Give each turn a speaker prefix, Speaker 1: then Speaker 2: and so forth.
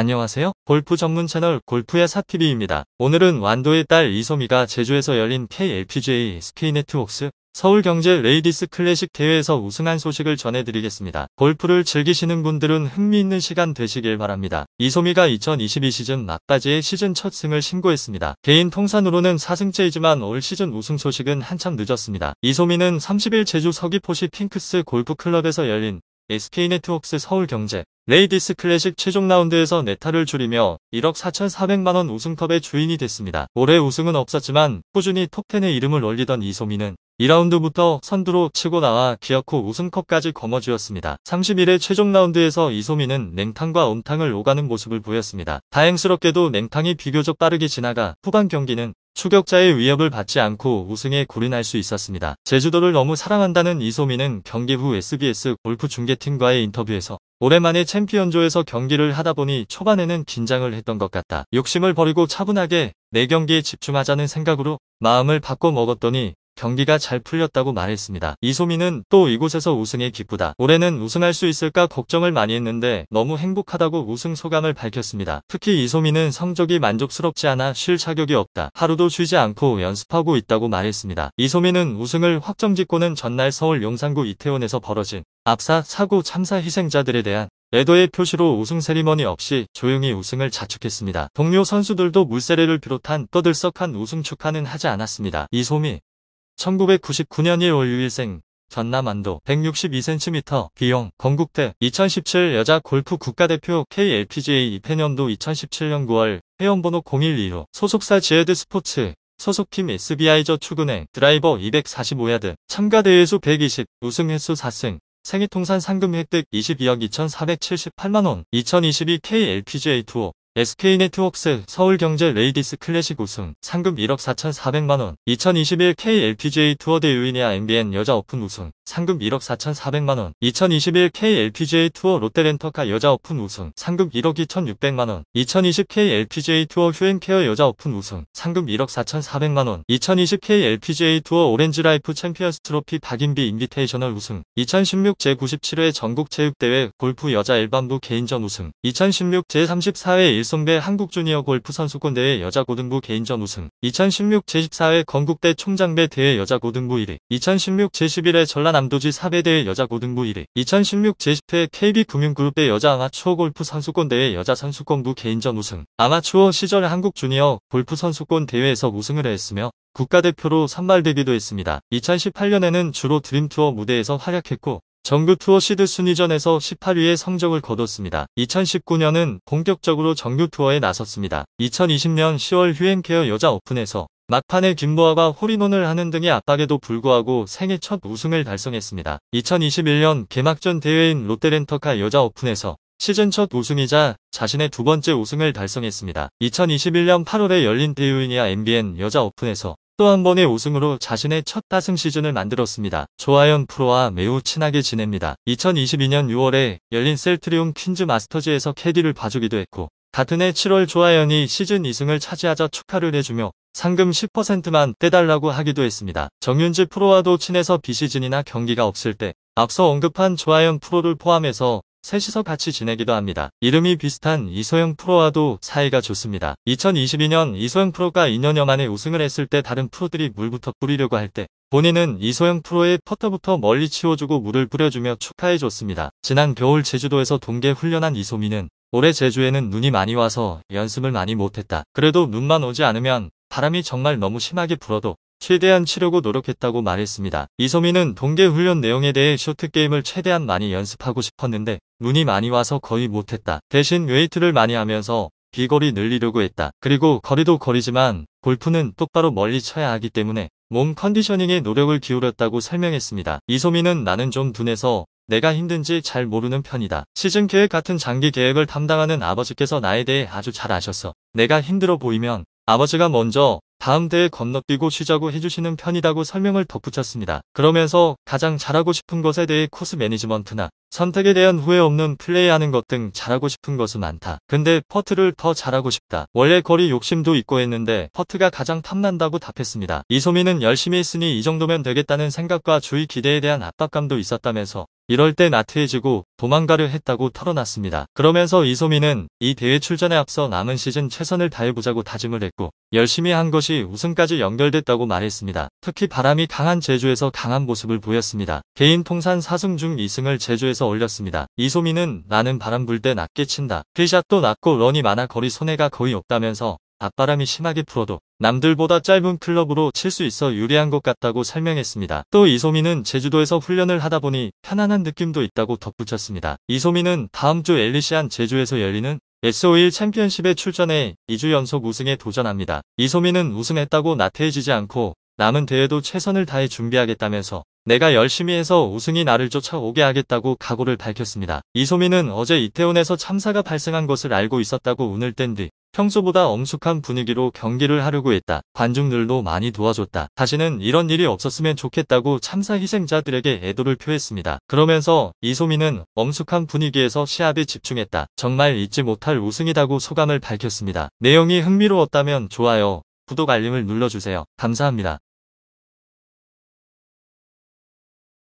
Speaker 1: 안녕하세요. 골프 전문 채널 골프의 사TV입니다. 오늘은 완도의 딸 이소미가 제주에서 열린 KLPGA 스페인 네트웍스 서울경제 레이디스 클래식 대회에서 우승한 소식을 전해드리겠습니다. 골프를 즐기시는 분들은 흥미있는 시간 되시길 바랍니다. 이소미가 2022 시즌 막바지의 시즌 첫 승을 신고했습니다. 개인 통산으로는 4승째이지만 올 시즌 우승 소식은 한참 늦었습니다. 이소미는 30일 제주 서귀포시 핑크스 골프클럽에서 열린 SK 네트웍스 서울경제 레이디스 클래식 최종 라운드에서 네타를 줄이며 1억 4,400만원 우승컵의 주인이 됐습니다. 올해 우승은 없었지만 꾸준히 톱10에 이름을 올리던 이소미는 2라운드부터 선두로 치고 나와 기어코 우승컵까지 거머쥐었습니다. 31회 최종 라운드에서 이소미는 냉탕과 엄탕을 오가는 모습을 보였습니다. 다행스럽게도 냉탕이 비교적 빠르게 지나가 후반 경기는 추격자의 위협을 받지 않고 우승에 골인할 수 있었습니다. 제주도를 너무 사랑한다는 이소미는 경기 후 SBS 골프 중계팀과의 인터뷰에서 오랜만에 챔피언조에서 경기를 하다보니 초반에는 긴장을 했던 것 같다. 욕심을 버리고 차분하게 내 경기에 집중하자는 생각으로 마음을 바꿔 먹었더니 경기가 잘 풀렸다고 말했습니다. 이소민은 또 이곳에서 우승에 기쁘다. 올해는 우승할 수 있을까 걱정을 많이 했는데 너무 행복하다고 우승 소감을 밝혔습니다. 특히 이소민은 성적이 만족스럽지 않아 쉴 자격이 없다. 하루도 쉬지 않고 연습하고 있다고 말했습니다. 이소민은 우승을 확정짓고는 전날 서울 용산구 이태원에서 벌어진 압사, 사고, 참사 희생자들에 대한 애도의 표시로 우승 세리머니 없이 조용히 우승을 자축했습니다. 동료 선수들도 물세례를 비롯한 떠들썩한 우승 축하는 하지 않았습니다. 이소미 1999년 1월 6일생 전남 안도 162cm 비용 건국대 2017 여자 골프 국가대표 KLPGA 2패년도 2017년 9월 회원번호 012로 소속사 지에드 스포츠 소속팀 SBI저 추근행 드라이버 245야드 참가 대회수 120 우승 횟수 4승 생애 통산 상금 획득 22억 2,478만원 2022 KLPGA 투어 SK네트웍스 서울경제 레이디스 클래식 우승 상금 1억 4,400만원 2021 KLPGA 투어 대유인이아 MBN 여자 오픈 우승 상금 1억 4,400만원 2021 KLPGA 투어 롯데렌터카 여자 오픈 우승 상금 1억 2,600만원 2020 KLPGA 투어 휴앤케어 여자 오픈 우승 상금 1억 4,400만원 2020 KLPGA 투어 오렌지라이프 챔피언스 트로피 박인비 인비테이셔널 우승 2016 제97회 전국체육대회 골프 여자 일반부 개인전 우승 2016 제34회 일성배 한국주니어 골프 선수권대회 여자 고등부 개인전 우승 2016 제14회 건국대 총장배 대회 여자 고등부 1위 2016 제11회 전란 라 남도지 4배대회 여자 고등부 1회 2016 제10회 KB금융그룹대 여자 아마추어 골프 선수권대회 여자 선수권부 개인전 우승 아마추어 시절 한국 주니어 골프 선수권 대회에서 우승을 했으며 국가대표로 선발되기도 했습니다. 2018년에는 주로 드림투어 무대에서 활약했고 정규투어 시드 순위전에서 18위의 성적을 거뒀습니다. 2019년은 본격적으로 정규투어에 나섰습니다. 2020년 10월 휴엔케어 여자 오픈에서 막판에 김보아가 홀인원을 하는 등의 압박에도 불구하고 생애 첫 우승을 달성했습니다. 2021년 개막전 대회인 롯데렌터카 여자 오픈에서 시즌 첫 우승이자 자신의 두 번째 우승을 달성했습니다. 2021년 8월에 열린 대유이니아 MBN 여자 오픈에서 또 한 번의 우승으로 자신의 첫 다승 시즌을 만들었습니다. 조하연 프로와 매우 친하게 지냅니다. 2022년 6월에 열린 셀트리온 퀸즈 마스터즈에서 캐디를 봐주기도 했고 같은 해 7월 조하연이 시즌 2승을 차지하자 축하를 해주며 상금 10%만 떼달라고 하기도 했습니다. 정윤지 프로와도 친해서 비시즌이나 경기가 없을 때 앞서 언급한 조하영 프로를 포함해서 셋이서 같이 지내기도 합니다. 이름이 비슷한 이소영 프로와도 사이가 좋습니다. 2022년 이소영 프로가 2년여 만에 우승을 했을 때 다른 프로들이 물부터 뿌리려고 할 때 본인은 이소영 프로의 퍼터부터 멀리 치워주고 물을 뿌려주며 축하해줬습니다. 지난 겨울 제주도에서 동계 훈련한 이소미는 올해 제주에는 눈이 많이 와서 연습을 많이 못했다. 그래도 눈만 오지 않으면 바람이 정말 너무 심하게 불어도 최대한 치려고 노력했다고 말했습니다. 이소민은 동계훈련 내용에 대해 쇼트게임을 최대한 많이 연습하고 싶었는데 눈이 많이 와서 거의 못했다. 대신 웨이트를 많이 하면서 비거리 늘리려고 했다. 그리고 거리도 거리지만 골프는 똑바로 멀리 쳐야 하기 때문에 몸 컨디셔닝에 노력을 기울였다고 설명했습니다. 이소민은 나는 좀 둔해서 내가 힘든지 잘 모르는 편이다. 시즌 계획 같은 장기 계획을 담당하는 아버지께서 나에 대해 아주 잘 아셨어. 내가 힘들어 보이면 아버지가 먼저 다음 대회 건너뛰고 쉬자고 해주시는 편이라고 설명을 덧붙였습니다. 그러면서 가장 잘하고 싶은 것에 대해 코스 매니지먼트나 선택에 대한 후회 없는 플레이하는 것 등 잘하고 싶은 것은 많다. 근데 퍼트를 더 잘하고 싶다. 원래 거리 욕심도 있고 했는데 퍼트가 가장 탐난다고 답했습니다. 이소민은 열심히 했으니 이 정도면 되겠다는 생각과 주위 기대에 대한 압박감도 있었다면서 이럴 때나트해지고 도망가려 했다고 털어놨습니다. 그러면서 이소민은 이 대회 출전에 앞서 남은 시즌 최선을 다해보자고 다짐을 했고 열심히 한 것이 우승까지 연결됐다고 말했습니다. 특히 바람이 강한 제주에서 강한 모습을 보였습니다. 개인 통산 4승 중 2승을 제주에서 올렸습니다. 이소민은 나는 바람 불 때 낮게 친다. 피샷도 낮고 런이 많아 거리 손해가 거의 없다면서 앞바람이 심하게 풀어도 남들보다 짧은 클럽으로 칠 수 있어 유리한 것 같다고 설명했습니다. 또 이소민은 제주도에서 훈련을 하다 보니 편안한 느낌도 있다고 덧붙였습니다. 이소민은 다음 주 엘리시안 제주에서 열리는 SO1 챔피언십에 출전해 2주 연속 우승에 도전합니다. 이소민은 우승했다고 나태해지지 않고 남은 대회도 최선을 다해 준비하겠다면서 내가 열심히 해서 우승이 나를 쫓아오게 하겠다고 각오를 밝혔습니다. 이소민은 어제 이태원에서 참사가 발생한 것을 알고 있었다고 운을 뗀뒤 평소보다 엄숙한 분위기로 경기를 하려고 했다. 관중들도 많이 도와줬다. 다시는 이런 일이 없었으면 좋겠다고 참사 희생자들에게 애도를 표했습니다. 그러면서 이소민은 엄숙한 분위기에서 시합에 집중했다. 정말 잊지 못할 우승이다고 소감을 밝혔습니다. 내용이 흥미로웠다면 좋아요, 구독 알림을 눌러주세요. 감사합니다.